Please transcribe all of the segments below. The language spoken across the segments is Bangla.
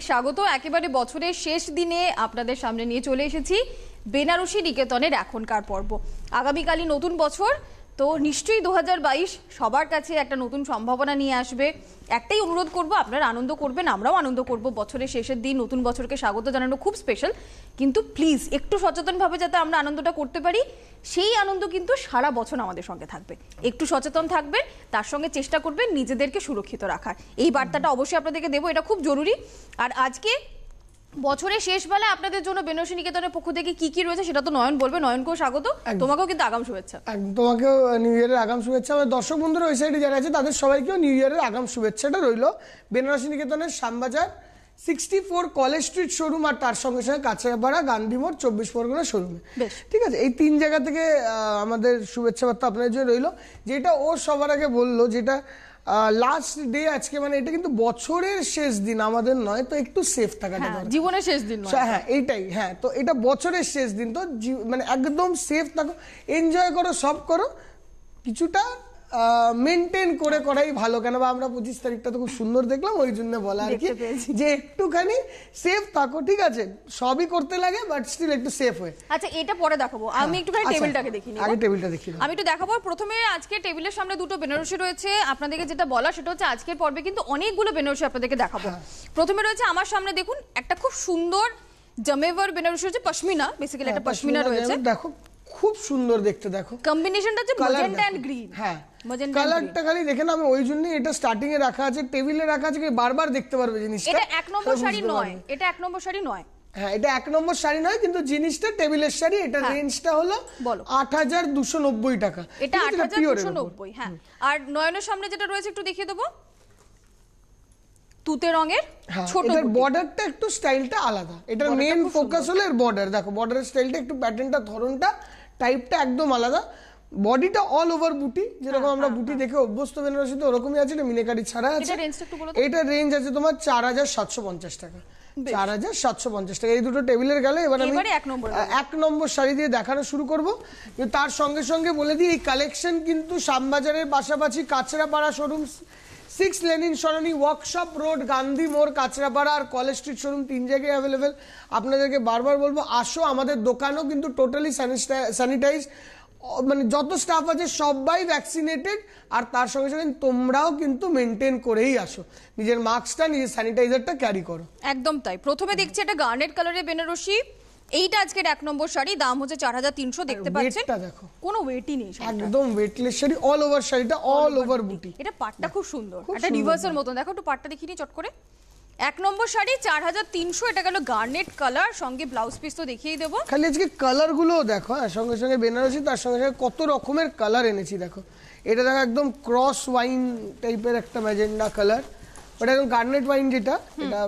হার্দিক স্বাগত একেবারে বছরের শেষ দিনে আপনাদের সামনে নিয়ে চলে এসেছি বেনারসি নিকেতনের এখনকার পর্ব আগামীকালই নতুন বছর তো নিশ্চয়ই দু সবার কাছে একটা নতুন সম্ভাবনা নিয়ে আসবে একটাই অনুরোধ করব আপনারা আনন্দ করবেন আমরাও আনন্দ করব বছরের শেষের দিন নতুন বছরকে স্বাগত জানানো খুব স্পেশাল কিন্তু প্লিজ একটু সচেতনভাবে যাতে আমরা আনন্দটা করতে পারি সেই আনন্দ কিন্তু সারা বছর আমাদের সঙ্গে থাকবে একটু সচেতন থাকবেন তার সঙ্গে চেষ্টা করবেন নিজেদেরকে সুরক্ষিত রাখার এই বার্তাটা অবশ্যই আপনাদেরকে দেবো এটা খুব জরুরি আর আজকে বছরের শেষ বেলা আপনাদের জন্য বেনারসি নিকেতনের পক্ষ থেকে কি কি রয়েছে সেটা তো নয়ন বলবে নয়নকেও স্বাগত তোমাকেও কিন্তু আগাম শুভেচ্ছা তোমাকেও নিউ ইয়ারের আগাম শুভেচ্ছা আমার দর্শক বন্ধুরা ওই সাইডে যারা আছে তাদের সবাইকেও নিউ ইয়ারের আগাম শুভেচ্ছাটা রইল বেনারসি নিকেতনের Shyambazar sixty four College Street showroom আর তার সঙ্গে সঙ্গে কাছাপাড়া গান্ধী মোড় চব্বিশ পরগনা শোরুমে ঠিক আছে এই তিন জায়গা থেকে আমাদের শুভেচ্ছা বার্তা আপনাদের জন্য রইল যেটা ও সবার আগে বললো যেটা লাস্ট ডে আজকে মানে এটা কিন্তু বছরের শেষ দিন আমাদের নয় তো একটু সেফ থাকাটা হ্যাঁ, দরকার জীবনের শেষ দিন হ্যাঁ এইটাই হ্যাঁ তো এটা বছরের শেষ দিন তো মানে একদম সেফ থাকো এনজয় করো সব করো কিছুটা মেনটেন করে করাই ভালো কেন বা আমরা পঁচিশ তারিখটা তো খুব সুন্দর দেখলাম ওই জন্য বলা আর কি যে একটুখানি সেফ থাকো ঠিক আছে সবই করতে লাগে বাট স্টিল একটু সেফ হয়ে আচ্ছা এটা পরে দেখাবো আমি হ্যাঁ, একটুখানি আচ্ছা, টেবিলটাকে দেখি আগে টেবিলটা দেখি আমি একটু দেখাবো প্রথমে আজকে টেবিলের সামনে দুটো বেনারসি রয়েছে আপনাদেরকে যেটা বলা সেটা হচ্ছে আজকের পর্বে কিন্তু অনেকগুলো বেনারসি আপনাদেরকে দেখাবো হ্যাঁ। প্রথমে রয়েছে আমার সামনে দেখুন একটা খুব সুন্দর জমেভার বেনারসি হচ্ছে পশমিনা বেসিক্যালি একটা পশমিনা রয়েছে দেখো খুব সুন্দর দেখতে দেখো কম্বিনেশনটা হচ্ছে ম্যাজেন্টা এন্ড গ্রিন হ্যাঁ কালারটা খালি দেখে না আমি ওই জন্য এটা স্টার্টিং এ রাখা আছে টেবিলে রাখা আছে বারবার দেখতে পারবে জিনিসটা এটা এক নম্বর হ্যাঁ, শাড়ি নয় এটা এক নম্বর শাড়ি নয় হ্যাঁ এটা এক নম্বর শাড়ি নয় কিন্তু জিনিসটা টেবিলের শাড়ি এটা রেঞ্জটা হ্যাঁ। হলো আট হাজার দুশো নব্বই টাকা এটা আট হাজার দুশো নব্বই হ্যাঁ আর নয়নের সামনে যেটা রয়েছে একটু দেখিয়ে দেবো তুতে রঙের হ্যাঁ, ছোট এটার বর্ডারটা একটু স্টাইলটা আলাদা এটা মেইন ফোকাস হলো এর বর্ডার দেখো বর্ডারের স্টাইলটা একটু প্যাটার্নটা ধরনটা টাইপটা একদম আলাদা বডিটা অল ওভার বুটি যেরকম হ্যাঁ, আমরা হ্যাঁ, বুটি হ্যাঁ। দেখে অভ্যস্ত বেনারসি তো ওরকমই আছে না মিনেকারি ছাড়া আছে এটা রেঞ্জ আছে তোমার চার হাজার সাতশো পঞ্চাশ টাকা চার হাজার সাতশো পঞ্চাশ টাকা এই দুটো টেবিলের গেলে এবার আমি এক নম্বর শাড়ি দিয়ে দেখানো শুরু করব তার সঙ্গে সঙ্গে বলে দিই এই কালেকশন কিন্তু শ্যামবাজারের পাশাপাশি Kanchrapara showroom six Lenin Sarani Workshop Road Gandhi মোড় কাঁচরাপাড়া আর কলেজ স্ট্রিট শোরুম তিন জায়গায় অ্যাভেলেবেল আপনাদেরকে বারবার বলবো আসো আমাদের দোকানও কিন্তু টোটালি স্যানিটাইজ মানে যত স্টাফ আছে সবাই ভ্যাকসিনেটেড আর তার সঙ্গে সঙ্গে তোমরাও কিন্তু মেনটেন করেই আসো নিজের মাস্কটা নিজের স্যানিটাইজারটা ক্যারি করো একদম তাই প্রথমে দেখছি একটা গার্নেট কালারের বেনারসি এইটা আজকের এক নম্বর শাড়ি দাম হচ্ছে চার হাজার তিনশো দেখতে পাচ্ছেন দেখো কোনো ওয়েটই নেই একদম ওয়েটলেস শাড়ি অল ওভার শাড়িটা অল ওভার বুটি এটা পাটটা খুব সুন্দর একটা রিভার্সের মতন দেখো একটু পাটটা দেখিনি চট করে এক নম্বর শাড়ি চার হাজার তিনশো এটা গেল গার্নেট কালার সঙ্গে ব্লাউজ পিস তো দেখিয়ে দেবো খালি আজকে কালার গুলো দেখো হ্যাঁ, সঙ্গে সঙ্গে বেনারসি তার সঙ্গে সঙ্গে কত রকমের কালার এনেছি দেখো এটা দেখো একদম ক্রস ওয়াইন টাইপের একটা ম্যাজেন্ডা কালার ওটা একদম গার্নেট ওয়াইন যেটা এটা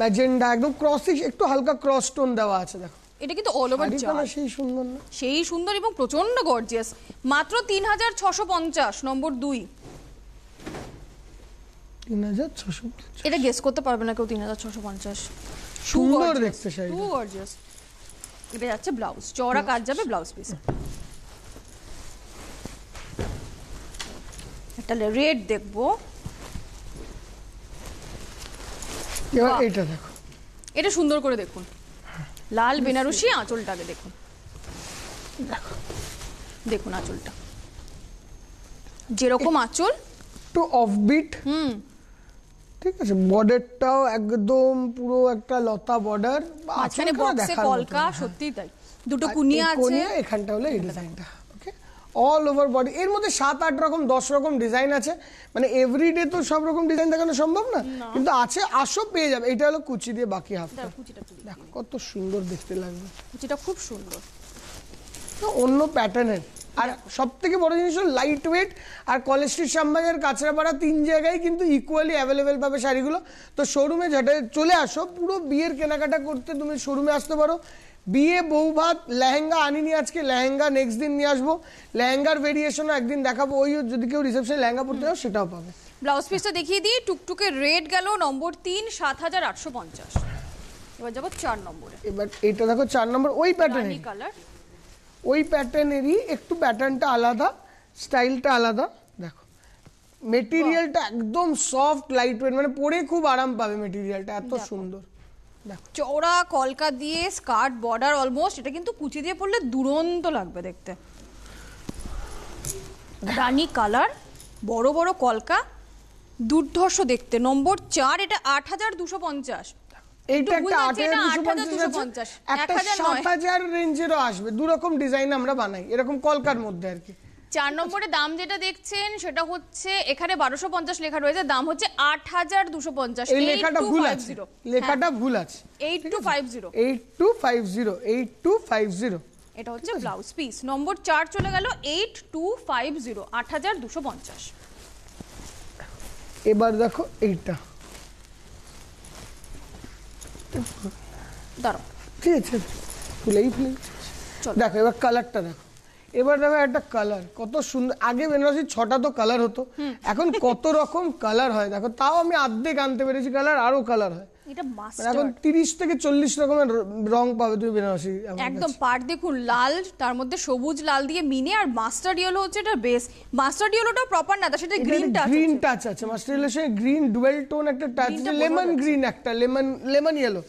ম্যাজেন্ডা একদম ক্রসি একটু হালকা ক্রস টোন দেওয়া আছে দেখো এটা কিন্তু অল ওভার সেই সুন্দর না সেই সুন্দর এবং প্রচন্ড গর্জিয়াস মাত্র 3650 নম্বর 2 3650 এটা গেস করতে পারবে না কেউ 3650 সুন্দর দেখতে শাড়ি টু গর্জিয়াস এটা যাচ্ছে ব্লাউজ চওড়া কাজ যাবে ব্লাউজ পিসে একটা রেড দেখবো এবার এটা দেখো এটা সুন্দর করে দেখুন লাল বেনারসি আঁচলটাকে দেখুন দেখুন আঁচলটা যেরকম আঁচল একটু অফবিট হুম ঠিক আছে বর্ডারটাও একদম পুরো একটা লতা বর্ডার মাঝখানে বক্সে কলকা হ্যাঁ। সত্যি তাই দুটো কুনিয়া আছে এখানটা হলে এই ডিজাইনটা অল ওভার বডি এর মধ্যে সাত আট রকম দশ রকম ডিজাইন আছে মানে এভরিডে তো সব রকম ডিজাইন দেখানো সম্ভব না কিন্তু আছে আসো পেয়ে যাবে এটা হলো কুচি দিয়ে বাকি হাফ দেখো কত সুন্দর দেখতে লাগবে কুচিটা খুব সুন্দর অন্য প্যাটার্নের আর সব থেকে বড় জিনিস হলো লাইট ওয়েট আর কলেজ স্ট্রিট শ্যামবাজার কাঁচরাপাড়া তিন জায়গায় কিন্তু ইকুয়ালি অ্যাভেলেবেল পাবে শাড়িগুলো তো শোরুমে ঝাটে চলে আসো পুরো বিয়ের কেনাকাটা করতে তুমি শোরুমে আসতে পারো বিয়ে বৌভাত লেহেঙ্গা আনিনি আজকে লেহেঙ্গা নেক্সট দিন নিয়ে আসবো লেহেঙ্গার ভেরিয়েশনও একদিন দেখাবো ওই যদি কেউ রিসেপশনে লেহেঙ্গা পড়তে যাও সেটাও পাবে ব্লাউজ পিসটা দেখিয়ে দিই টুকটুকে রেড গেল নম্বর তিন সাত হাজার আটশো পঞ্চাশ এবার যাবো চার নম্বরে এবার এটা দেখো চার নম্বর ওই প্যাটার্ন কালার ওই প্যাটার্নেরই একটু প্যাটার্নটা আলাদা স্টাইলটা আলাদা দেখো মেটেরিয়ালটা একদম সফট লাইট ওয়েট মানে পরে খুব আরাম পাবে মেটেরিয়ালটা এত সুন্দর দেখো চওড়া কলকা দিয়ে স্কার্ট বর্ডার অলমোস্ট এটা কিন্তু কুচি দিয়ে পড়লে দুরন্ত লাগবে দেখতে রানি কালার বড় বড় কলকা দুর্ধর্ষ দেখতে নম্বর চার এটা আট হাজার দুশো পঞ্চাশ একটা সাত হাজার রেঞ্জেরও আসবে দু রকম ডিজাইন আমরা বানাই এরকম কলকার মধ্যে আর কি চার নম্বরে দাম যেটা দেখছেন সেটা হচ্ছে এখানে বারোশো পঞ্চাশ লেখা রয়েছে দাম হচ্ছে আট হাজার দুশো পঞ্চাশ লেখাটা ভুল আছে লেখাটা হ্যাঁ। ভুল আছে eight two five zero eight two five zero eight two five zero এটা হচ্ছে ব্লাউজ পিস নম্বর চার চলে গেল এইট টু ফাইভ জিরো আট হাজার দুশো পঞ্চাশ এবার দেখো এইটা দাঁড়ো ঠিক আছে ফুলেই ফুলেই দেখো এবার কালারটা দেখো এবার দেখো একটা কালার কত সুন্দর আগে বেনারসির ছটা তো কালার হতো এখন কত রকম কালার হয় দেখো তাও আমি আর্ধেক আনতে পেরেছি কালার আরো কালার হয় এখন তিরিশ থেকে চল্লিশ রকমের রং পাবে তুমি বেনারসি একদম পাট দেখুন লাল তার মধ্যে সবুজ লাল দিয়ে মিনে আর মাস্টার ইয়েলো হচ্ছে এটা বেস মাস্টার ইয়েলোটা প্রপার না সেটা গ্রিন টাচ গ্রিন টাচ আছে মাস্টার ইয়েলোর সঙ্গে গ্রিন ডুয়েল টোন একটা টাচ লেমন গ্রিন একটা লেমন লেমন ইয়েলো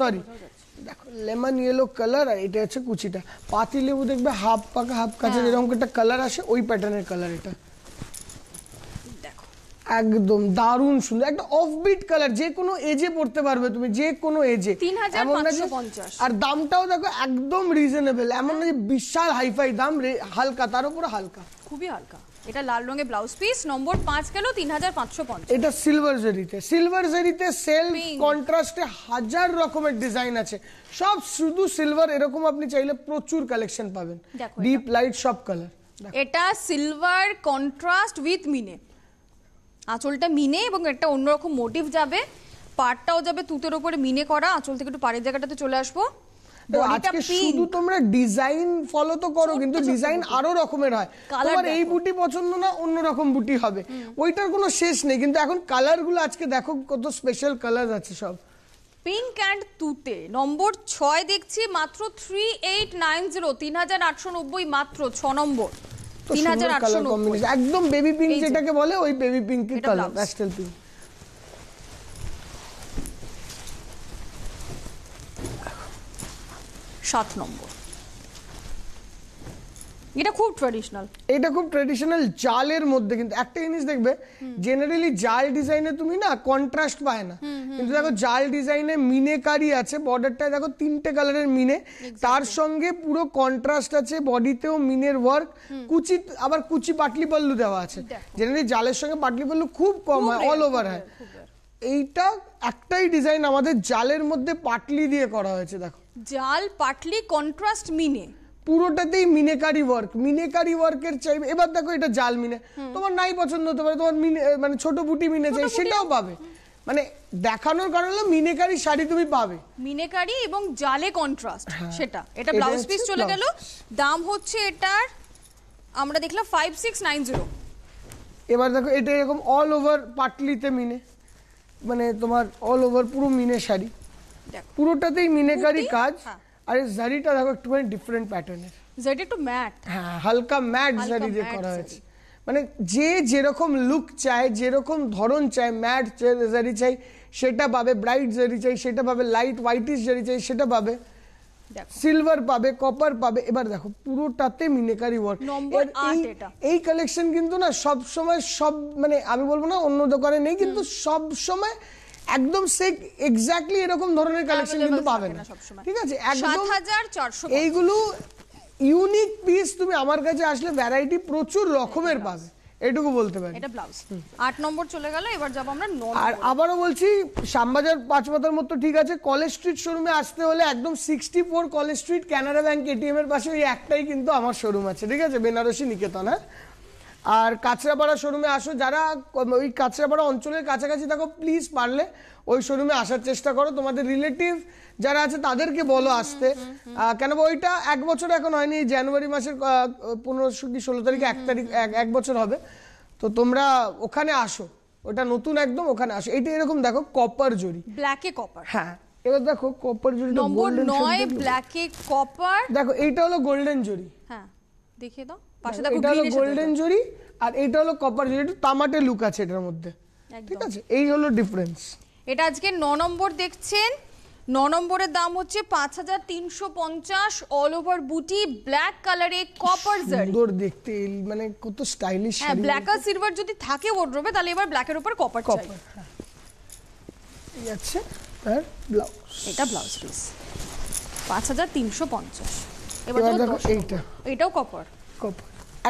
সরি দেখো লেমন ইয়েলো কালার আর এটা আছে কুচিটা পাতি লেবু দেখবে হাফ পাকা হাফ কাঁচা হ্যাঁ। যেরকম একটা কালার আসে ওই প্যাটার্নের কালার এটা একদম দারুন সুন্দর একটা অফ বিট কালার যে কোনো এজে পড়তে পারবে তুমি যে কোনো এজে আর দামটাও দেখো একদম রিজনেবল এমন না যে হ্যাঁ। বিশাল হাইফাই দাম হালকা তার উপরে হালকা খুবই হালকা এটা লাল রঙের ব্লাউজ পিস নম্বর পাঁচ কেন তিন হাজার পাঁচশো এটা সিলভার জারিতে সিলভার জারিতে সেল কন্ট্রাস্টে হাজার রকমের ডিজাইন আছে সব শুধু সিলভার এরকম আপনি চাইলে প্রচুর কালেকশন পাবেন ডিপ লাইট সব কালার এটা সিলভার কন্ট্রাস্ট উইথ মিনে আঁচলটা মিনে এবং একটা অন্যরকম মোটিভ যাবে পাটটাও যাবে তুতের ওপরে মিনে করা আঁচল থেকে একটু পাড়ের জায়গাটাতে চলে আসবো আজকে শুধু তোমরা ডিজাইন ফলো তো করো কিন্তু ডিজাইন আরো রকমের হয় তোমার এই বুটি পছন্দ না অন্য রকম বুটি হবে ওইটার কোনো শেষ নেই কিন্তু এখন কালার গুলো আজকে দেখো কত স্পেশাল কালার আছে সব পিঙ্ক অ্যান্ড তুতে নম্বর ছয় দেখছি মাত্র থ্রি এইট নাইন জিরো তিন হাজার আটশো নব্বই মাত্র ছ নম্বর তিন হাজার আটশো একদম বেবি পিঙ্ক যেটাকে বলে ওই baby pink colour pastel pink সাত নম্বর এটা খুব ট্র্যাডিশনাল এটা খুব ট্র্যাডিশনাল জালের মধ্যে কিন্তু একটা জিনিস দেখবে জেনারেলি জাল ডিজাইনে তুমি না কন্ট্রাস্ট পায় না কিন্তু দেখো জাল ডিজাইনে মিনেকারি আছে বর্ডারটায় দেখো তিনটে কালারের মিনে তার সঙ্গে পুরো কন্ট্রাস্ট আছে বডিতেও মিনের ওয়ার্ক কুচি আবার কুচি পাটলি পাল্লু দেওয়া আছে জেনারেলি জালের সঙ্গে পাটলি পাল্লু খুব কম হয় অল ওভার হয় এইটা একটাই ডিজাইন আমাদের জালের মধ্যে পাটলি দিয়ে করা হয়েছে দেখো জাল পাটলি কন্ট্রাস্ট মিনে পুরোটাতেই মিনেকারি ওয়ার্ক মিনেকারি ওয়ার্কের চাই এবার দেখো এটা জাল মিনে তোমার নাই পছন্দ হতে পারে তোমার মিনে মানে ছোট বুটি মিনে চাই সেটাও পাবে মানে দেখানোর কারণ হলো মিনেকারি শাড়ি তুমি পাবে মিনেকারি এবং জালে কন্ট্রাস্ট হ্যাঁ। সেটা এটা ব্লাউজ পিস চলে গেল দাম হচ্ছে এটার আমরা দেখলাম ফাইভ সিক্স নাইন জিরো এবার দেখো এটা এরকম অল ওভার পাটলিতে মিনে মানে তোমার অল ওভার পুরো মিনে শাড়ি পুরোটাতেই মিনেকারি কাজ হ্যাঁ। আর এই জারিটা দেখো একটুখানি ডিফারেন্ট প্যাটার্নের জারি একটু ম্যাট হ্যাঁ হালকা ম্যাট জারি দিয়ে করা হয়েছে মানে যে যেরকম লুক চায় যেরকম ধরন চায় ম্যাট জারি চাই সেটা পাবে ব্রাইট জারি চাই সেটা পাবে লাইট হোয়াইটিশ জারি চাই সেটা পাবে সিলভার পাবে কপার পাবে এবার দেখো পুরোটাতে মিনেকারি ওয়ার্ক এই কালেকশন কিন্তু না সব সময় সব মানে আমি বলবো না অন্য দোকানে নেই কিন্তু সব সময় একদম সেক এক্স্যাক্টলি এরকম ধরনের কালেকশন কিন্তু পাবে না ঠিক আছে একদম এইগুলো ইউনিক পিস তুমি আমার কাছে আসলে ভ্যারাইটি প্রচুর রকমের পাবে এটুকু বলতে পারি এটা ব্লাউজ 8 নম্বর চলে গেল এবার যাব আমরা আর আবারও বলছি পাঁচ পাতার মতো ঠিক আছে কলেজ স্ট্রিট শোরুমে আসতে হলে একদম 64 College Street Canara Bank ATM এর পাশে ওই একটাই কিন্তু আমার শোরুম আছে ঠিক আছে বেনারসি নিকেতন হ্যাঁ আর কাছরাপাড়া শোরুমে আসো যারা ওই কাছরাপাড়া অঞ্চলের কাছাকাছি থাকো প্লিজ পারলে ওই শোরুমে আসার চেষ্টা করো তোমাদের রিলেটিভ যারা আছে তাদেরকে বলো আসতে কেন ওইটা এক বছর এখন হয়নি জানুয়ারি মাসের পনেরো কি ষোলো তারিখে এক তারিখ এক বছর হবে তো তোমরা ওখানে আসো ওটা নতুন একদম ওখানে আসো এটা এরকম দেখো কপার জরি ব্ল্যাকে কপার হ্যাঁ এবার দেখো কপার জরি নম্বর নয় ব্ল্যাকে কপার দেখো এইটা হলো গোল্ডেন জরি হ্যাঁ দেখিয়ে দাও পাশে দেখো এটা হলো গোল্ডেন জুরি আর এটা হলো কপার জুরি একটু তামাটে লুক আছে এটার মধ্যে ঠিক আছে এই হলো ডিফারেন্স এটা আজকে ন নম্বর দেখছেন ন নম্বরের দাম হচ্ছে পাঁচ হাজার তিনশো পঞ্চাশ অল ওভার বুটি ব্ল্যাক কালারে কপার জারি সুন্দর দেখতে মানে কত স্টাইলিশ হ্যাঁ ব্ল্যাক আর সিলভার যদি থাকে ওয়ার্ড্রোবে তাহলে এবার ব্ল্যাকের উপর কপার চাই হ্যাঁ। এই আছে আর ব্লাউজ এটা ব্লাউজ পিস পাঁচ হাজার তিনশো পঞ্চাশ এবার দেখো এইটা এটাও কপার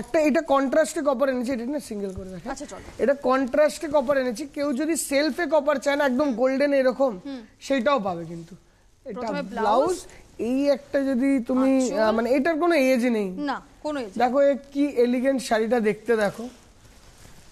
একটা এটা কন্ট্রাস্টে কপার এনেছি এটা না সিঙ্গেল করে দেখেন আচ্ছা এটা কন্ট্রাস্টে কপার এনেছি কেউ যদি সেলফে কপার চায় না একদম গোল্ডেন এরকম সেটাও পাবে কিন্তু এটা ব্লাউজ এই একটা যদি তুমি আচ্ছা। মানে এটার কোনো এজ নেই না কোনো এজ দেখো কি এলিগেন্ট শাড়িটা দেখতে দেখো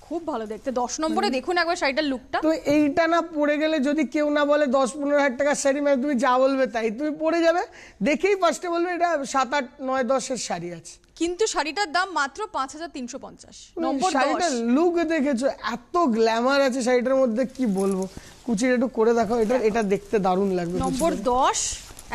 খুব ভালো দেখতে 10 নম্বরে দেখুন একবার শাড়িটার লুকটা তো এইটা না পরে গেলে যদি কেউ না বলে 10 15 হাজার টাকার শাড়ি মানে তুমি যা বলবে তাই তুমি পরে যাবে দেখেই ফার্স্টে বলবে এটা 7 8 9 10 এর শাড়ি আছে কিন্তু শাড়িটার দাম মাত্র পাঁচ হাজার তিনশো পঞ্চাশ নম্বর শাড়িটা লুক দেখেছো এত গ্ল্যামার আছে শাড়িটার মধ্যে কি বলবো কুচিটা একটু করে দেখো এটা এটা দেখতে দারুণ লাগবে নম্বর দশ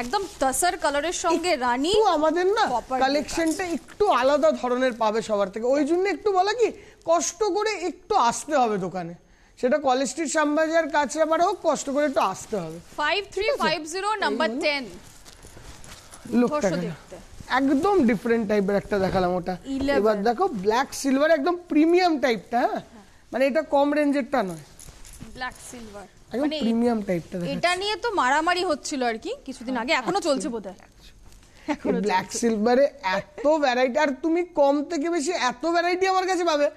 একদম তাসার কালারের সঙ্গে রানী আমাদের না কালেকশনটা একটু আলাদা ধরনের পাবে সবার থেকে ওই জন্য একটু বলা কি কষ্ট করে একটু আসতে হবে দোকানে সেটা কলেজ স্ট্রিট শ্যামবাজার কাছে আবার হোক কষ্ট করে একটু আসতে হবে five three five zero number ten লক্ষ দেখতে একদম ডিফারেন্ট টাইপের একটা দেখালাম ওটা এবার দেখো ব্ল্যাক সিলভার একদম প্রিমিয়াম টাইপটা হ্যাঁ মানে এটা কম রেঞ্জেরটা নয় ব্ল্যাক সিলভার একদম প্রিমিয়াম মানে টাইপটা এটা নিয়ে তো মারামারি হচ্ছিল আর কি কিছুদিন আগে এখনো চলছে বোধহয় ব্ল্যাক সিলভারে এত ভ্যারাইটি আর তুমি কম থেকে বেশি এত ভ্যারাইটি আমার কাছে পাবে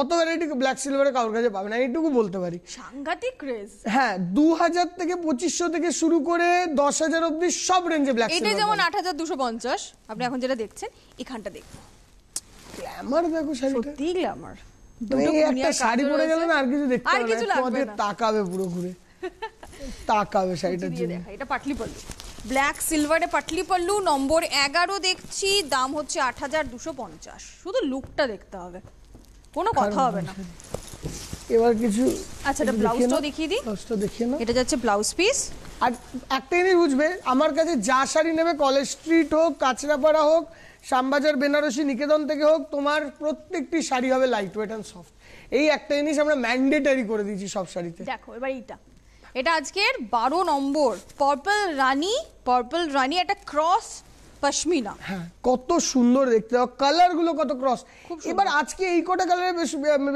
অত ভ্যারাইটি ব্ল্যাক সিলভারে কারোর কাছে পাবে না এইটুকু বলতে পারি সাংঘাতিক ক্রেজ হ্যাঁ দু হাজার থেকে পঁচিশশো থেকে শুরু করে দশ হাজার অব্দি সব রেঞ্জে ব্ল্যাক এটা যেমন আট হাজার দুশো পঞ্চাশ আপনি এখন যেটা দেখছেন এখানটা দেখবো গ্ল্যামার দেখো সত্যি গ্ল্যামার একটা শাড়ি পরে গেলে না আর কিছু দেখতে আর কিছু তাকাবে পুরো ঘুরে তাকাবে শাড়িটার জন্য এটা পাটলি পল্লী ব্ল্যাক সিলভারে পাটলি পাটলিপল্লু নম্বর এগারো দেখছি দাম হচ্ছে আট হাজার দুশো পঞ্চাশ শুধু লুকটা দেখতে হবে কোনো কথা হবে না এবার কিছু আচ্ছা এটা ব্লাউজটা দেখিয়ে দিই ব্লাউজটা দেখিয়ে নাও এটা যাচ্ছে ব্লাউজ পিস আর একটা জিনিস বুঝবে আমার কাছে যা শাড়ি নেবে কলেজ স্ট্রিট হোক কাঁচরাপাড়া হোক শ্যামবাজার বেনারসি নিকেতন থেকে হোক তোমার প্রত্যেকটি শাড়ি হবে লাইট ওয়েট অ্যান্ড সফট এই একটা জিনিস আমরা ম্যান্ডেটারি করে দিয়েছি সব শাড়িতে দেখো এবার এইটা এটা আজকের বারো নম্বর পার্পল রানি পার্পল রানি একটা ক্রস পশমিনা হ্যাঁ কত সুন্দর দেখতে কালারগুলো কত ক্রস এবার আজকে এই কটা কালারের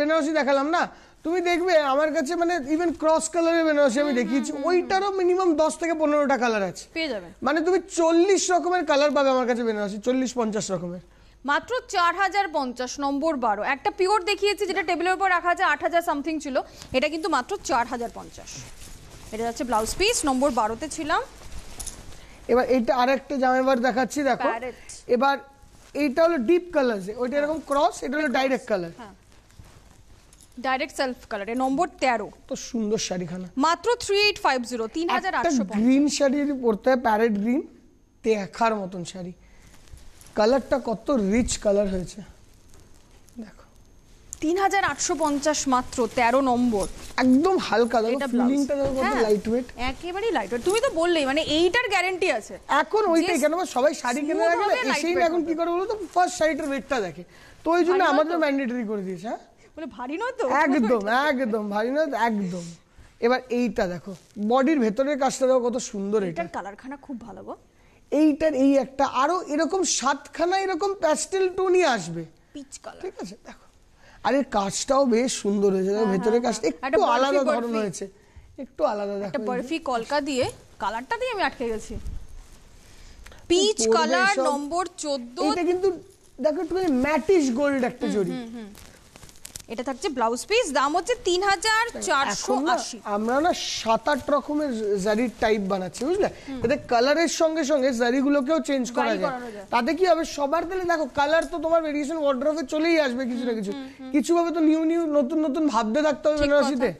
বেনারসি দেখালাম না তুমি দেখবে আমার কাছে মানে ইভেন ক্রস কালারের বেনারসি আমি দেখিয়েছি ওইটারও মিনিমাম দশ থেকে পনেরোটা কালার আছে পেয়ে যাবে মানে তুমি চল্লিশ রকমের কালার পাবে আমার কাছে বেনারসি চল্লিশ পঞ্চাশ রকমের মাত্র চার হাজার পঞ্চাশ নম্বর বারো একটা পিওর দেখিয়েছি যেটা টেবিলের উপর রাখা আছে আট হাজার সামথিং ছিল এটা কিন্তু মাত্র চার হাজার পঞ্চাশ এটা ব্লাউজ পিস নম্বর বারোতে ছিলাম এবার এটা আরেকটা জামাইবার দেখাচ্ছি দেখো এবার এইটা হলো ডিপ কালার ওইটা এরকম ক্রস এটা হলো ডাইরেক্ট কালার ডাইরেক্ট সেলফ নম্বর তো সুন্দর মাত্র শাড়ি পরতে গ্রিন দেখার মতন শাড়ি কালারটা কত রিচ কালার হয়েছে তিন হাজার আটশো পঞ্চাশ মাত্র তেরো নম্বর একদম হালকা লাইট ওয়েট লাইট ওয়েট তুমি তো বললেই মানে এইটার গ্যারেন্টি আছে এখন ওইটাই সবাই শাড়ি এখন কি করে ফার্স্ট ওয়েটটা দেখে তো ওই জন্য আমাদের ম্যান্ডেটরি করে হ্যাঁ ভারী নয় তো একদম একদম ভারী নয় একদম এবার এইটা দেখো বডির ভেতরের কাজটা কত সুন্দর এটা কালারখানা খুব ভালো গো এইটার এই একটা আরো এরকম সাতখানা এরকম প্যাস্টেল টোনই আসবে ঠিক আছে দেখো আর এর কাজটাও বেশ সুন্দর হয়েছে হ্যাঁ, ভেতরের হ্যাঁ, কাজটা হ্যাঁ। একটু আলাদা ধরন হয়েছে একটু আলাদা একটা বরফি কলকা দিয়ে কালারটা দিয়ে আমি আটকে গেছি পিচ কালার নম্বর 14 এটা কিন্তু দেখো একটু ম্যাটিশ গোল্ড একটা জরি এটা থাকছে ব্লাউজ পিস দাম হচ্ছে তিন হাজার চারশো আমরা না সাত আট রকমের জারির টাইপ বানাচ্ছি বুঝলে এতে কালারের সঙ্গে সঙ্গে জারিগুলোকেও চেঞ্জ করা যায় তাতে কি হবে সবার দিলে দেখো কালার তো তোমার ভেরিয়েশন ওয়ার্ড্রফে চলেই আসবে কিছু না কিছু কিছু ভাবে তো নিউ নিউ নতুন নতুন ভাবতে থাকতে হবে বেনারসিতে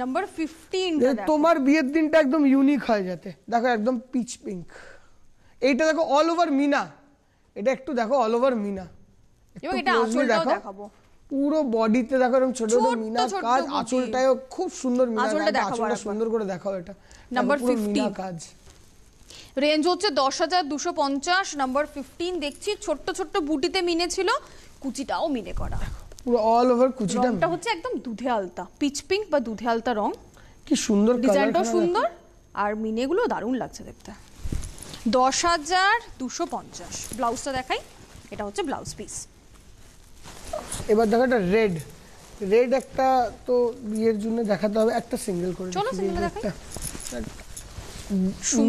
নাম্বার ফিফটিন তোমার বিয়ের দিনটা একদম ইউনিক হয়ে যেতে দেখো একদম পিচ পিঙ্ক এইটা দেখো অল ওভার মিনা এটা একটু দেখো অল ওভার মিনা এবং এটা আঁচলটাও দেখাবো পুরো বডিতে দেখো এরকম ছোট ছোট মিনা কাজ আঁচলটাও খুব সুন্দর মিনা কাজ আঁচলটা সুন্দর করে দেখাও এটা নাম্বার 15 কাজ রেঞ্জ হচ্ছে দশ হাজার দুশো পঞ্চাশ নাম্বার ফিফটিন দেখছি ছোট্ট ছোট্ট বুটিতে মিনে ছিল কুচিটাও মিনে করা পুরো অল ওভার কুচিটা রংটা হচ্ছে একদম দুধে আলতা পিচ পিঙ্ক বা দুধে আলতা রং কি সুন্দর ডিজাইনটাও সুন্দর আর মিনেগুলো দারুণ লাগছে দেখতে দশ হাজার দুশো পঞ্চাশ ব্লাউজটা দেখাই এটা হচ্ছে ব্লাউজ পিস এবার দেখো এটা রেড রেড একটা তো বিয়ের জন্য দেখাতে হবে একটা সিঙ্গেল করে চলো সিঙ্গেল দেখাই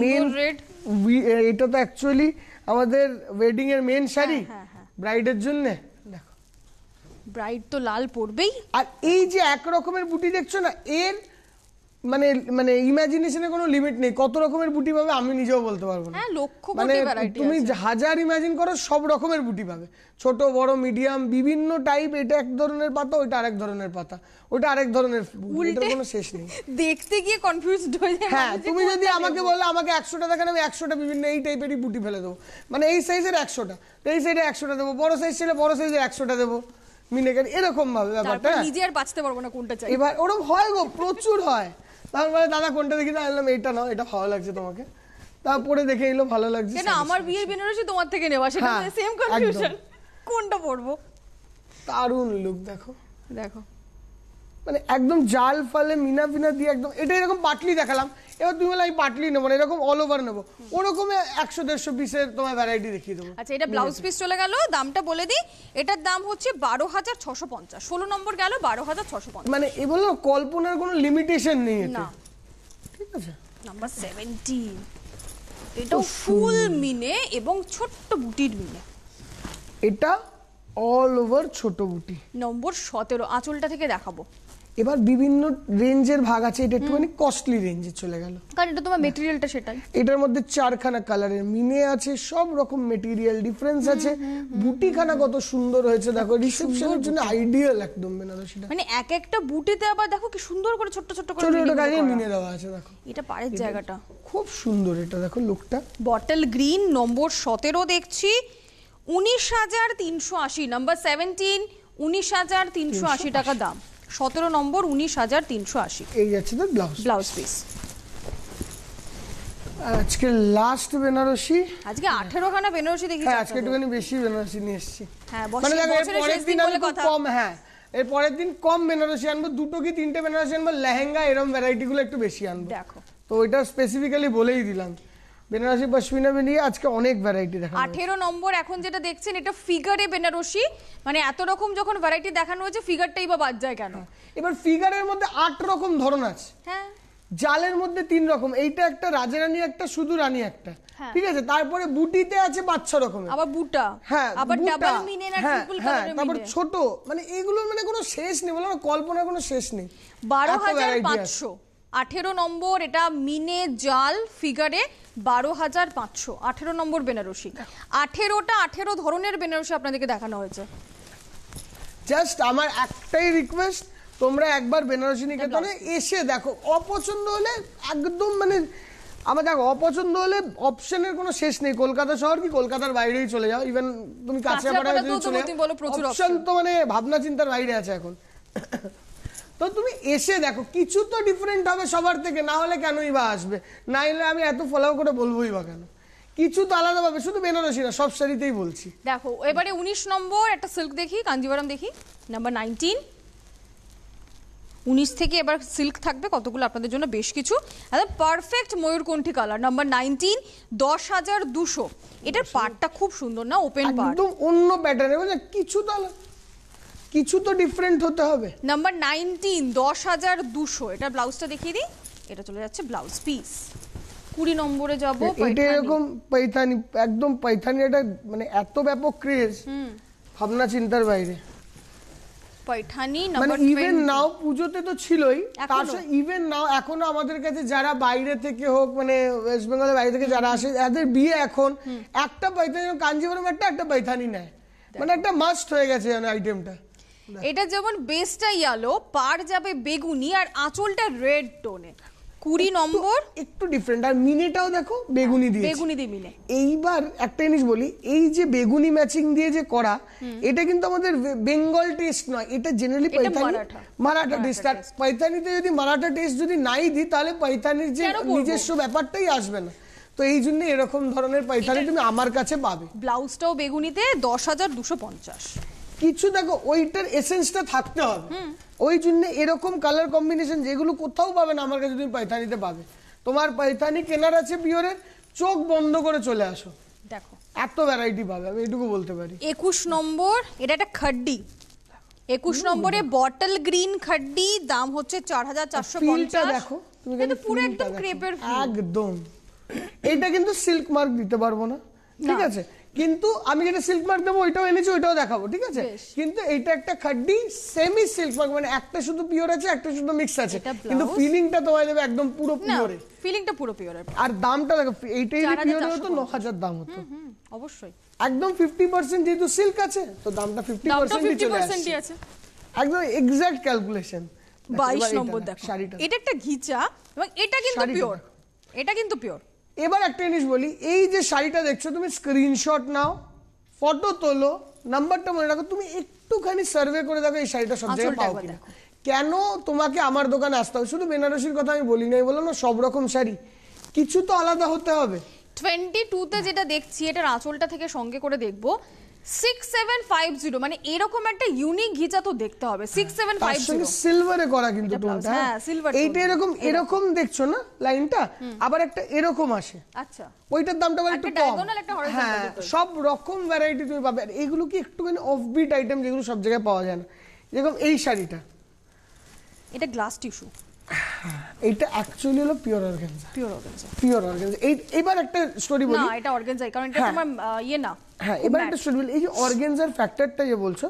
মেন রেড এটা তো অ্যাকচুয়ালি আমাদের ওয়েডিং এর মেন হ্যাঁ, শাড়ি ব্রাইডের হ্যাঁ, হ্যাঁ। জন্য দেখো ব্রাইড তো লাল পরবেই আর এই যে এক রকমের বুটি দেখছো না এর মানে মানে ইমাজিনেশনে কোনো লিমিট নেই কত রকমের বুটি পাবে আমি নিজেও বলতে পারবো না হ্যাঁ, মানে তুমি হাজার ইমাজিন করো সব রকমের বুটি পাবে ছোট বড় মিডিয়াম বিভিন্ন টাইপ এটা এক ধরনের পাতা ওইটা আরেক ধরনের পাতা ওটা আরেক ধরনের এটা কোনো শেষ নেই দেখতে গিয়ে কনফিউজড হয়ে যায় হ্যাঁ তুমি যদি আমাকে বলো আমাকে একশোটা দেখানো আমি একশোটা বিভিন্ন এই টাইপেরই বুটি ফেলে দেবো মানে এই সাইজের একশোটা তো এই সাইডে একশোটা দেবো বড় সাইজ ছিল বড় সাইজের একশোটা দেবো মিলে এরকম ভাবে ব্যাপারটা হ্যাঁ। নিজে আর বাঁচতে পারবো না কোনটা চাই এবার ওরকম হয় গো প্রচুর হয় তারপরে দাদা কোনটা দেখি বললাম এইটা নাও এটা ভালো লাগছে তোমাকে তারপরে দেখে এলো ভালো লাগছে কেন আমার বিয়ের বেনারসি তোমার থেকে নেওয়া সেটা সেম হ্যাঁ, কনফিউশন কোনটা পরবো দারুণ লুক দেখো দেখো মানে একদম জাল ফালে মিনা ফিনা দিয়ে একদম এটা এরকম পাটলি দেখালাম এবার তুমি আমি পাটলি নেবো না এরকম অল ওভার নেবো ওরকম একশো দেড়শো পিসের তোমার ভ্যারাইটি দেখিয়ে দেবো আচ্ছা এটা ব্লাউজ পিস চলে গেল দামটা বলে দিই এটার দাম হচ্ছে বারো হাজার ছশো পঞ্চাশ ষোলো নম্বর গেল বারো হাজার ছশো পঞ্চাশ মানে এ বললো কল্পনার কোনো লিমিটেশন নেই না ঠিক আছে নাম্বার সেভেন্টিন এটাও ফুল মিনে এবং ছোট্ট বুটির মিনে এটা অল ওভার ছোট বুটি নম্বর সতেরো আঁচলটা থেকে দেখাবো এবার বিভিন্ন রেঞ্জের ভাগ আছে এটা একটুখানি কস্টলি রেঞ্জে চলে গেল কারণ এটা তোমার মেটেরিয়ালটা সেটাই এটার মধ্যে চারখানা কালারের মিনে আছে সব রকম মেটেরিয়াল ডিফারেন্স আছে বুটিখানা কত সুন্দর হয়েছে দেখো রিসেপশনের জন্য আইডিয়াল একদম বেনারস সেটা মানে এক একটা বুটিতে আবার দেখো কি সুন্দর করে ছোট ছোট করে ছোট ছোট কাজে মিনে দেওয়া আছে দেখো এটা পাড়ের জায়গাটা খুব সুন্দর এটা দেখো লুকটা বটল গ্রিন নম্বর 17 দেখছি উনিশ হাজার তিনশো আশি নাম্বার 17 উনিশ হাজার তিনশো আশি টাকা দাম সতেরো নম্বর উনিশ হাজার তিনশো আশি এই যাচ্ছে তো ব্লাউজ ব্লাউজ পিস আজকে লাস্ট বেনারসি আজকে 18 খানা বেনারসি দেখি হ্যাঁ আজকে একটুখানি বেশি বেনারসি নিয়ে এসেছি হ্যাঁ মানে পরের দিন আমি কম হ্যাঁ এর পরের দিন কম বেনারসি আনবো দুটো কি তিনটে বেনারসি আনবো লেহেঙ্গা এরকম ভ্যারাইটিগুলো একটু বেশি আনবো দেখো তো ওইটা স্পেসিফিক্যালি বলেই দিলাম বেনারসি পশমিনা মিলিয়ে আজকে অনেক ভ্যারাইটি দেখা আঠেরো নম্বর এখন যেটা দেখছেন এটা ফিগারে বেনারসি মানে এত রকম যখন ভ্যারাইটি দেখানো হয়েছে ফিগারটাই বা বাদ যায় কেন হ্যাঁ। এবার ফিগারের মধ্যে আট রকম ধরন আছে হ্যাঁ জালের মধ্যে তিন রকম এইটা একটা রাজারানী একটা শুধু রানী একটা হ্যাঁ। ঠিক আছে তারপরে বুটিতে আছে বাচ্চা রকমের আবার বুটা হ্যাঁ আবার ডাবল মিনে না ট্রিপল কালারে তারপর ছোট মানে এগুলোর মানে কোনো শেষ নেই বলো কল্পনা কোনো শেষ নেই 12500 18 নম্বর এটা মিনে জাল ফিগারে বারো হাজার পাঁচশো আঠেরো নম্বর বেনারসি আঠেরোটা আঠেরো ধরনের বেনারসি আপনাদেরকে দেখানো হয়েছে জাস্ট আমার একটাই রিকোয়েস্ট তোমরা একবার বেনারসি নিকেতনে এসে দেখো অপছন্দ হলে একদম মানে আমার দেখো অপছন্দ হলে অপশনের কোনো শেষ নেই কলকাতা শহর কি কলকাতার বাইরেই চলে যাও ইভেন তুমি কাছে চলে যাও অপশন তো মানে ভাবনা চিন্তার বাইরে আছে এখন তো তুমি এসে দেখো কিছু তো ডিফারেন্ট হবে সবার থেকে না হলে কেনই বা আসবে না হলে আমি এত ফলাও করে বলবোই বা কেন কিছু তো আলাদা পাবে শুধু বেনারসি না সব শাড়িতেই বলছি দেখো এবারে উনিশ নম্বর একটা সিল্ক দেখি কাঞ্জিবরম দেখি নাম্বার নাইনটিন উনিশ থেকে এবার সিল্ক থাকবে কতগুলো আপনাদের জন্য বেশ কিছু একদম পারফেক্ট ময়ূরকণ্ঠী কালার নাম্বার নাইনটিন দশ হাজার দুশো এটার পার্টটা খুব সুন্দর না ওপেন পার্ট একদম অন্য প্যাটার্নের কিছু তো কিছু তো ডিফারেন্ট হতে হবে নাম্বার নাইনটিন দশ হাজার দুশো এটা ব্লাউজটা দেখিয়ে দিই এটা চলে যাচ্ছে ব্লাউজ পিস কুড়ি নম্বরে যাব এটা এরকম পৈথানি একদম পৈথানি এটা মানে এত ব্যাপক ক্রেজ ভাবনা চিন্তার বাইরে পৈঠানি নাম্বার ইভেন নাও পুজোতে তো ছিলই তার সাথে ইভেন নাও এখনো আমাদের কাছে যারা বাইরে থেকে হোক মানে ওয়েস্ট বেঙ্গলের বাইরে থেকে যারা আসে এদের বিয়ে এখন একটা পৈথানি কাঞ্জিবরম একটা একটা পৈথানি নেয় মানে একটা মাস্ট হয়ে গেছে আইটেমটা এটা যেমন বেসটা ইয়ালো পার যাবে বেগুনি আর আঁচলটা রেড টোনে কুড়ি নম্বর একটু ডিফারেন্ট আর মিনেটাও দেখো বেগুনি হ্যাঁ, দিয়ে বেগুনি দিয়ে মিনে এইবার একটা জিনিস বলি এই যে বেগুনি ম্যাচিং দিয়ে যে করা এটা কিন্তু আমাদের বেঙ্গল টেস্ট নয় এটা জেনারেলি পৈতানি মারাঠা টেস্ট আর পৈতানিতে যদি মারাঠা টেস্ট যদি নাই দিই তাহলে পৈতানির যে নিজস্ব ব্যাপারটাই আসবে না তো এই জন্য এরকম ধরনের পৈতানি তুমি আমার কাছে পাবে ব্লাউজটাও বেগুনিতে দশ হাজার দুশো পঞ্চাশ কিছু দেখো ওইটার এসেন্সটা থাকতে হবে ওই জন্য এরকম কালার কম্বিনেশন যেগুলো কোথাও পাবে না আমার কাছে তুমি পাইথানিতে পাবে তোমার পাইথানি কেনার আছে পিওরের চোখ বন্ধ করে চলে আসো দেখো এত ভ্যারাইটি পাবে আমি এটুকু বলতে পারি একুশ নম্বর এটা একটা খাড্ডি একুশ নম্বরে বটল গ্রিন খাড্ডি দাম হচ্ছে চার হাজার চারশো পঞ্চাশ দেখো কিন্তু পুরো একদম ক্রেপের একদম এটা কিন্তু সিল্ক মার্ক দিতে পারবো না ঠিক আছে কিন্তু আমি যেটা সিল্ক মার্ক দেবো ওইটাও এনেছি ওইটাও দেখাবো ঠিক আছে কিন্তু এটা একটা খাড্ডি সেমি সিল্ক মার্ক মানে একটা শুধু পিওর আছে একটা শুধু মিক্স আছে কিন্তু ফিলিংটা তোমায় দেবে একদম পুরো পিওর ফিলিংটা পুরো পিওর আর দামটা দেখো এইটাই যদি পিওর হতো 9000 দাম হতো অবশ্যই একদম 50% যেহেতু সিল্ক আছে তো দামটা 50% পার্সেন্ট আছে একদম এক্সাক্ট ক্যালকুলেশন 22 নম্বর দেখো এটা একটা ঘিচা এবং এটা কিন্তু পিওর এটা কিন্তু পিওর এবার একটা জিনিস বলি এই যে শাড়িটা দেখছো তুমি স্ক্রিনশট নাও ফটো তোলো নাম্বারটা মনে রাখো তুমি একটুখানি সার্ভে করে দেখো এই শাড়িটা সব আচ্ছা, জায়গায় পাও কিনা কেন তোমাকে আমার দোকানে আসতে হবে শুধু বেনারসির কথা আমি বলি নাই বললাম না সব রকম শাড়ি কিছু তো আলাদা হতে হবে টোয়েন্টি টুতে যেটা দেখছি এটা আঁচলটা থেকে সঙ্গে করে দেখবো সিক্স সেভেন ফাইভ জিরো মানে এরকম একটা ইউনিক ঘিচা তো দেখতে হবে সিক্স হ্যাঁ, সেভেন হ্যাঁ? হ্যাঁ, এরকম দেখছো না লাইনটা আবার একটা এরকম আসে আচ্ছা ওইটার দামটা সব রকম ভ্যারাইটি তুমি পাবে আর এইগুলো কি একটুখানি অফবিট আইটেম যেগুলো সব জায়গায় পাওয়া যায় না যেরকম এই শাড়িটা এটা গ্লাস টিস্যু এটা অ্যাকচুয়ালি হলো pure organza pure organza pure organza এই এবার একটা স্টোরি বলি না এটা কারণ এটা হ্যাঁ। তোমার ইয়ে না হ্যাঁ এবার একটা স্টোরি বলি এই যে অর্গানজার ফ্যাক্টরটা যে বলছো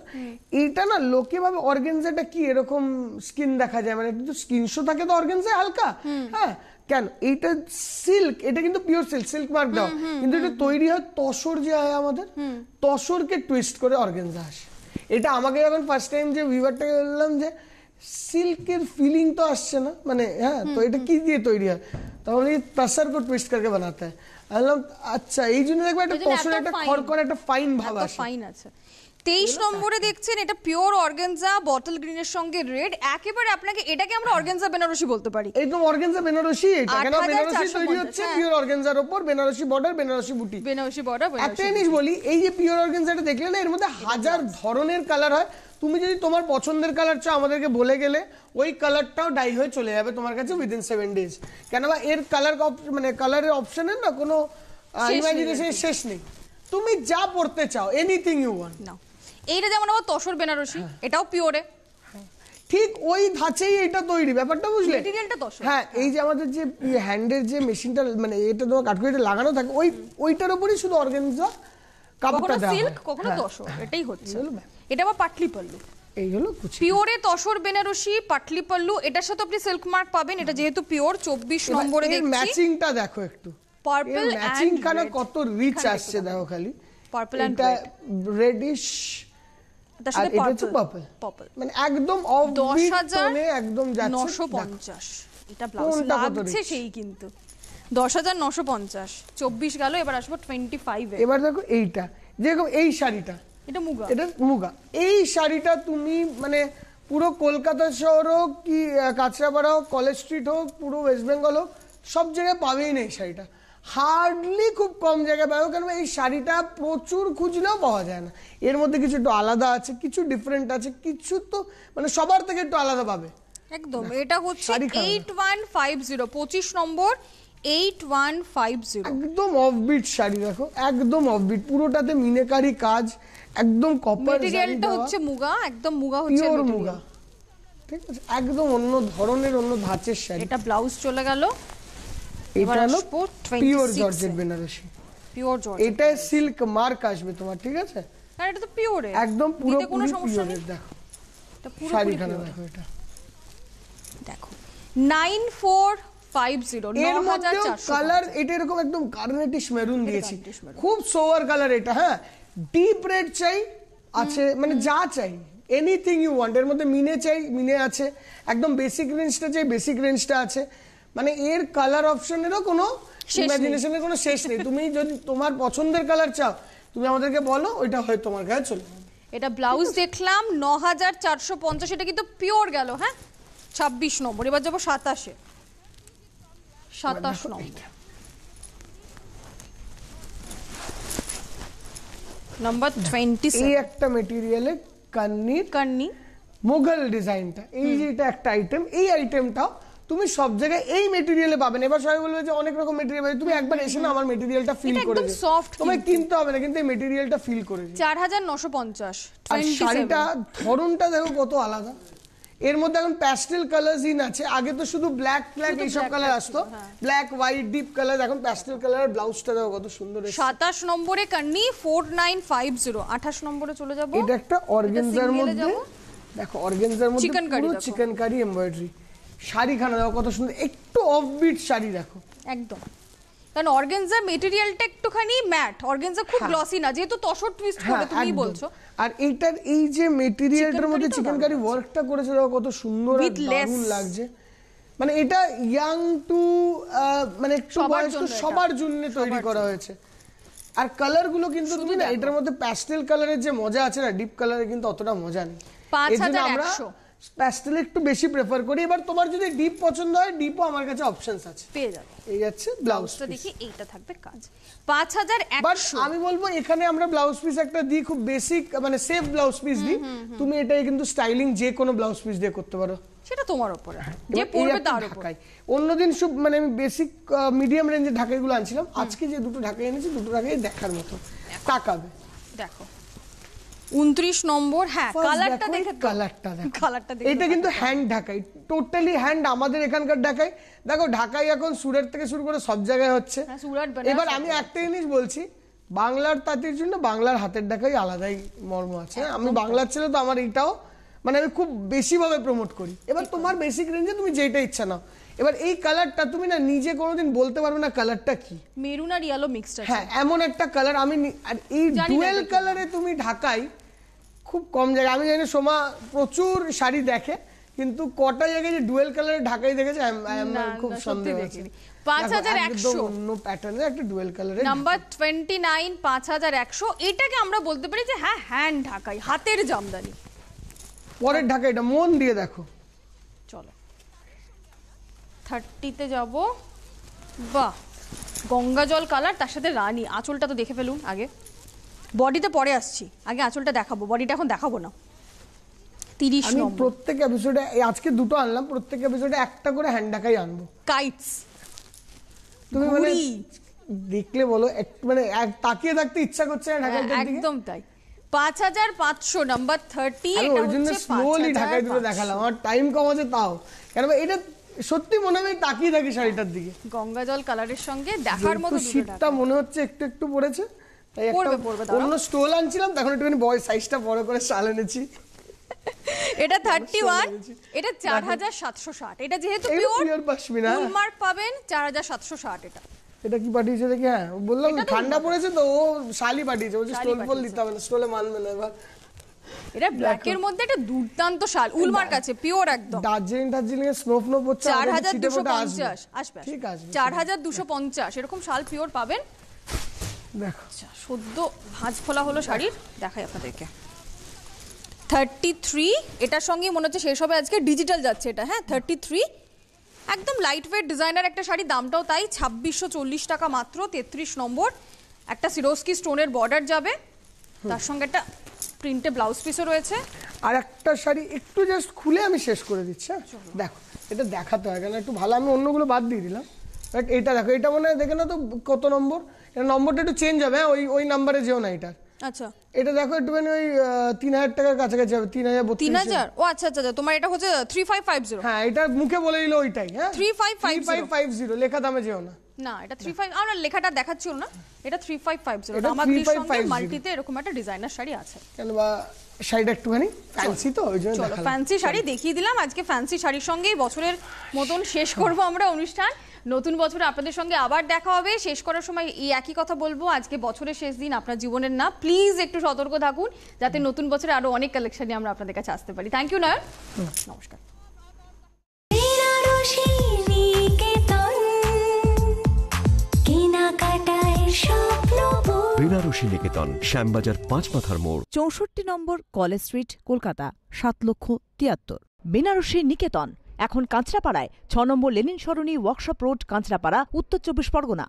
এটা না লোকে ভাবে অর্গানজাটা কি এরকম স্কিন দেখা যায় মানে কিন্তু স্কিন শো থাকে তো অর্গানজা হালকা হ্যাঁ কেন এইটা সিল্ক এটা কিন্তু পিওর সিল্ক সিল্ক মার্ক দাও কিন্তু এটা তৈরি হয় তসর যে হয় আমাদের তসরকে টুইস্ট করে অর্গানজা আসে এটা আমাকে যখন ফার্স্ট টাইম যে ভিভারটাকে বললাম যে সিল্কের ফিলিং তো আসছে না মানে হ্যাঁ তো এটা কি দিয়ে তৈরি হয় তাহলে প্রেসার কো টুইস্ট করে বানাতে হয় আচ্ছা এই জন্য দেখবে একটা পশরে একটা খড়খড় একটা ফাইন ভাব আছে ফাইন আছে 23 নম্বরে দেখছেন এটা পিওর অর্গানজা বটল গ্রিন এর সঙ্গে রেড একেবারে আপনাকে এটাকে আমরা অর্গানজা বেনারসি বলতে পারি একদম অর্গানজা বেনারসি এটা কেন বেনারসি তৈরি হচ্ছে পিওর অর্গানজার উপর বেনারসি বর্ডার বেনারসি বুটি বেনারসি বর্ডার একটা জিনিস বলি এই যে পিওর অর্গানজাটা দেখলে না এর মধ্যে হাজার ধরনের কালার হয় তুমি যদি তোমার পছন্দের কালার চাও আমাদেরকে বলে গেলে ওই কালারটাও ডাই হয়ে চলে যাবে তোমার কাছে উইদিন সেভেন ডেজ কেন বা এর কালার মানে কালারের অপশনের না কোনো ইমাজিনেশনের শেষ নেই তুমি যা পড়তে চাও এনিথিং ইউ ওয়ান্ট নাও এইটা যেমন আবার তসর বেনারসি হ্যাঁ। এটাও পিওরে ঠিক ওই ধাঁচেই এটা তৈরি ব্যাপারটা বুঝলে হ্যাঁ এই যে আমাদের যে হ্যান্ডের যে মেশিনটা মানে এটা তোমার কাটকুরিটা লাগানো থাকে ওই ওইটার উপরই শুধু অর্গেনজা কাপড়টা দেওয়া কখনো সিল্ক হ্যাঁ। কখনো তসর এটাই হচ্ছে এটা আবার পাটলি এই হলো পিওরে তসর বেনারসি পাটলিপল্লু এটার সাথে আপনি সিল্ক মার্ক পাবেন এটা যেহেতু পিওর চব্বিশ নম্বরে দেখছি ম্যাচিংটা দেখো একটু পার্পল ম্যাচিং খানা কত রিচ আসছে দেখো খালি পার্পল এন্ড রেডিশ তার সাথে পার্পল মানে একদম অফ দশ হাজার একদম নশো পঞ্চাশ এটা ব্লাউজ লাগছে সেই কিন্তু দশ হাজার নশো পঞ্চাশ চব্বিশ গেল এবার আসবো টোয়েন্টি ফাইভ এবার দেখো এইটা যেরকম এই শাড়িটা এটা মুগা এটা মুগা এই শাড়িটা তুমি মানে পুরো কলকাতা শহর হোক কি কাঁচরাপাড়া হোক কলেজ স্ট্রিট হোক পুরো ওয়েস্ট বেঙ্গল হোক সব জায়গায় পাবেই না এই শাড়িটা হার্ডলি খুব কম জায়গায় পাবো কারণ এই শাড়িটা প্রচুর খুঁজলেও পাওয়া যায় না এর মধ্যে কিছু একটু আলাদা আছে কিছু ডিফারেন্ট আছে কিছু তো মানে সবার থেকে একটু আলাদা পাবে একদম এটা হচ্ছে এইট ওয়ান ফাইভ জিরো পঁচিশ নম্বর এইট ওয়ান ফাইভ জিরো একদম অফবিট শাড়ি দেখো একদম অফবিট পুরোটাতে মিনেকারি কাজ একদম কপার মেটেরিয়ালটা হচ্ছে মুগা একদম মুগা হচ্ছে পিওর মুগা ঠিক আছে একদম অন্য ধরনের অন্য ধাঁচের শাড়ি এটা ব্লাউজ চলে গেল এটা হলো pure georgette Benarasi pure georgette এটা সিল্ক মার্ক আসবে তোমার ঠিক আছে আর এটা তো পিওর একদম পুরো কোনো সমস্যা নেই দেখো এটা পুরো শাড়িখানা দেখো এটা দেখো 9450 9400 কালার এটা এরকম একদম কার্নেটিশ মেরুন দিয়েছি খুব সোয়ার কালার এটা হ্যাঁ ডিপ রেড চাই আছে মানে যা চাই এনিথিং ইউ ওয়ান্ট এর মধ্যে মিনে চাই মিনে আছে একদম বেসিক রেঞ্জটা চাই বেসিক রেঞ্জটা আছে মানে এর কালার অপশনেরও কোনো ইমাজিনেশনের কোনো শেষ নেই তুমি যদি তোমার পছন্দের কালার চাও তুমি আমাদেরকে বলো ওইটা হয় তোমার কাছে চলে এটা ব্লাউজ দেখলাম ন হাজার চারশো পঞ্চাশ এটা কিন্তু পিওর গেল হ্যাঁ ছাব্বিশ নম্বর এবার যাবো সাতাশে সাতাশ নম্বর নাম্বার 27 এই একটা মেটেরিয়ালে কান্নির কান্নি মোগল ডিজাইনটা এই যে একটা আইটেম এই আইটেমটা তুমি সব জায়গায় এই মেটেরিয়ালে না এবার সবাই বলবে যে অনেক রকম মেটেরিয়াল তুমি একবার এসে না আমার মেটেরিয়ালটা ফিল করে একদম সফট তোমায় কিনতে হবে না কিন্তু এই মেটেরিয়ালটা ফিল করে 4950 আর শাড়িটা ধরনটা দেখো কত আলাদা এর মধ্যে এখন প্যাস্টেল কালার ইন আছে আগে তো শুধু ব্ল্যাক ব্ল্যাক এইসব কালার আসতো ব্ল্যাক হোয়াইট ডিপ কালার এখন প্যাস্টেল কালার ব্লাউজটা দাও কত সুন্দর সাতাশ নম্বরে কান্নি ফোর নাইন ফাইভ জিরো আঠাশ নম্বরে চলে যাবো এটা একটা অর্গেনজার মধ্যে দেখো অর্গেনজার মধ্যে পুরো চিকেন কারি এমব্রয়ডারি শাড়িখানা দেখো কত সুন্দর একটু অফবিট শাড়ি দেখো একদম কারণ অর্গেনজার মেটেরিয়ালটা একটুখানি ম্যাট অর্গেনজা খুব গ্লসি হ্যাঁ। না যেহেতু তসর টুইস্ট করে তুমি বলছো আর এটার এই যে মেটেরিয়ালটার মধ্যে চিকেন কারি ওয়ার্কটা করেছে দেখো কত সুন্দর দারুণ লাগছে মানে এটা ইয়াং টু মানে একটু বয়স্ক সবার জন্য তৈরি করা হয়েছে আর কালার গুলো কিন্তু তুমি না এটার মধ্যে প্যাস্টেল কালারের যে মজা আছে না ডিপ কালারে কিন্তু অতটা মজা নেই 5100 প্যাস্টেল একটু বেশি প্রেফার করি এবার তোমার যদি ডিপ পছন্দ হয় ডিপও আমার কাছে অপশনস আছে পেয়ে যাবে এই যাচ্ছে ব্লাউজ দেখি এইটা থাকবে কাজ 5100 আমি বলবো এখানে আমরা ব্লাউজ পিস একটা দিই খুব বেসিক মানে সেফ ব্লাউজ পিস দিই তুমি এটাই কিন্তু স্টাইলিং যে কোনো ব্লাউজ পিস দিয়ে করতে পারো সেটা তোমার উপরে হ্যাঁ, যে পড়বে তার উপর অন্যদিন সব মানে আমি বেসিক মিডিয়াম রেঞ্জের ঢাকাইগুলো আনছিলাম আজকে যে দুটো ঢাকাই এনেছি দুটো ঢাকাই দেখার মতো টাকাবে দেখো উনত্রিশ নম্বর হ্যাঁ কালারটা দেখে কালারটা কালারটা এটা কিন্তু হ্যান্ড ঢাকাই টোটালি হ্যান্ড আমাদের এখানকার ঢাকাই দেখো ঢাকাই এখন সুরের থেকে শুরু করে সব জায়গায় হচ্ছে হ্যাঁ, এবার আমি একটা জিনিস বলছি বাংলার তাঁতির জন্য বাংলার হাতের ঢাকাই আলাদাই মর্ম আছে হ্যাঁ, আমি বাংলার ছেলে তো আমার এটাও মানে আমি খুব বেশিভাবে প্রমোট করি এবার তোমার বেসিক রেঞ্জে তুমি যেটা ইচ্ছা নাও এবার এই কালারটা তুমি না নিজে কোনোদিন বলতে পারবে না কালারটা কি মেরুন আর ইয়েলো মিক্সড হ্যাঁ এমন একটা কালার আমি আর এই ডুয়েল কালারে তুমি ঢাকাই খুব কম জায়গায় আমি জানি সোমা প্রচুর শাড়ি দেখে কিন্তু কটা জায়গায় যে ডুয়েল কালারে ঢাকাই দেখেছে খুব সন্দেহ আছে অন্য একটা ডুয়েল নাম্বার একশো এটাকে আমরা বলতে পারি যে হ্যাঁ হ্যান্ড ঢাকাই হাতের জামদানি পরের এটা মন দিয়ে দেখো চলো থার্টিতে বাহ গঙ্গা জল কালার তার সাথে রানী আঁচলটা তো দেখে ফেলুন আগে বডিতে পরে আসছি আগে আঁচলটা দেখাবো বডিটা এখন দেখাবো না তিরিশ আমি প্রত্যেক এপিসোডে আজকে দুটো আনলাম প্রত্যেক এপিসোডে একটা করে হ্যান্ডাকাই আনবো কাইটস তুমি মানে দেখলে বলো মানে তাকিয়ে থাকতে ইচ্ছা করছে একদম তাই পাঁচ হাজার পাঁচশো নাম্বার থার্টি ওই জন্য স্লোলি ঢাকাই দুটো দেখালাম আমার টাইম কম আছে তাও কেন এটা সত্যি মনে হয় তাকিয়ে থাকি শাড়িটার দিকে গঙ্গা জল কালারের সঙ্গে দেখার মতো শীতটা মনে হচ্ছে একটু একটু পড়েছে পাঠিয়েছে হ্যাঁ, ঠান্ডা পড়েছে তো ও শালি পাঠিয়েছে স্টোল দিতে হবে না স্টোলে মানবে না এবার এটা ব্ল্যাক এর মধ্যে একটা দুর্দান্ত শাল উলমার কাছে পিওর একদম দার্জিলিং দার্জিলিং এর স্নো ফ্লো পড়ছে 4250 আসবে ঠিক আছে 4250 এরকম শাল পিওর পাবেন দেখো আচ্ছা সদ্য ভাঁজ ফোলা হলো শাড়ির দেখাই আপনাদেরকে থার্টি থ্রি এটার সঙ্গে মনে হচ্ছে শেষ হবে আজকে ডিজিটাল যাচ্ছে এটা হ্যাঁ থার্টি থ্রি একদম লাইট ওয়েট ডিজাইনার একটা শাড়ি দামটাও তাই ছাব্বিশশো চল্লিশ টাকা মাত্র তেত্রিশ নম্বর একটা সিরোস্কি স্টোনের বর্ডার যাবে তার সঙ্গে একটা প্রিন্টে ব্লাউজ পিসও রয়েছে আর একটা শাড়ি একটু জাস্ট খুলে আমি শেষ করে দিচ্ছি হ্যাঁ দেখো এটা দেখাতে হয় কেন একটু ভালো আমি অন্যগুলো বাদ দিয়ে দিলাম বাট এটা দেখো এটা মনে হয় দেখে না তো কত নম্বর এটা নম্বরটা একটু চেঞ্জ হবে হ্যাঁ? ওই ওই নাম্বারে যেও না এটা আচ্ছা এটা দেখো একটুখানি ওই তিন হাজার টাকার কাছাকাছি হবে তিন হাজার তিন হাজার ও আচ্ছা, আচ্ছা আচ্ছা তোমার এটা হচ্ছে থ্রি ফাইভ ফাইভ জিরো হ্যাঁ এটা মুখে বলে দিল ওইটাই হ্যাঁ three five five five five zero লেখা দামে যেও না না এটা থ্রি ফাইভ আমরা লেখাটা দেখাচ্ছি না এটা থ্রি ফাইভ ফাইভ জিরো আমার মাল্টিতে এরকম একটা ডিজাইনার শাড়ি আছে কেন বা শাড়িটা একটুখানি ফ্যান্সি তো ওই জন্য ফ্যান্সি শাড়ি দেখিয়ে দিলাম আজকে ফ্যান্সি শাড়ির সঙ্গেই বছরের মতন শেষ করব আমরা অনুষ্ঠান নতুন বছরে আপনাদের সঙ্গে আবার দেখা হবে শেষ করার সময় এই একই কথা বলবো আজকে বছরের শেষ দিন আপনার জীবনের না প্লিজ একটু সতর্ক থাকুন যাতে নতুন বছরে আরো অনেক কালেকশন নিয়ে আমরা আপনাদের কাছে আসতে পারি থ্যাংক ইউ নয় নমস্কার বেনারসি নিকেতন শ্যামবাজার পাঁচ মাথার মোড় চৌষট্টি নম্বর কলেজ স্ট্রিট কলকাতা সাত লক্ষ তিয়াত্তর বেনারসি নিকেতন এখন কাঁচরাপাড়ায় ছ নম্বর Lenin Sarani Workshop Road Kanchrapara উত্তর চব্বিশ পরগনা